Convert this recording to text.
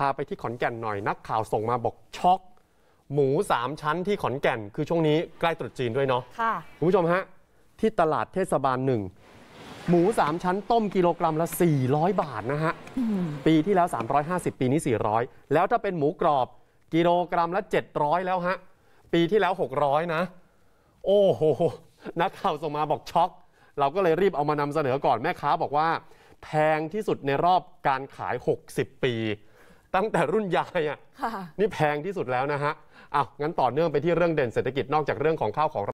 พาไปที่ขอนแก่นหน่อย นักข่าวส่งมาบอกช็อก หมูสามชั้นที่ขอนแก่นคือช่วงนี้ใกล้ตรุษจีนด้วยเนาะค่ะคุณผู้ชมฮะที่ตลาดเทศบาลหนึ่งหมูสามชั้น ต้มกิโลกรัมละ400 บาทนะฮะปีที่แล้ว350 ปีนี้ 400แล้วถ้าเป็นหมูกรอบกิโลกรัมละ700แล้วฮะปีที่แล้ว600นะ โอ้โหนักข่าวส่งมาบอกช็อก เราก็เลยรีบเอามานำเสนอก่อนแม่ค้าบอกว่าแพงที่สุดในรอบการขาย 60 ปีตั้งแต่รุ่นยายอ่ะนี่แพงที่สุดแล้วนะฮะอ้าวงั้นต่อเนื่องไปที่เรื่องเด่นเศรษฐกิจนอกจากเรื่องของข้าวของ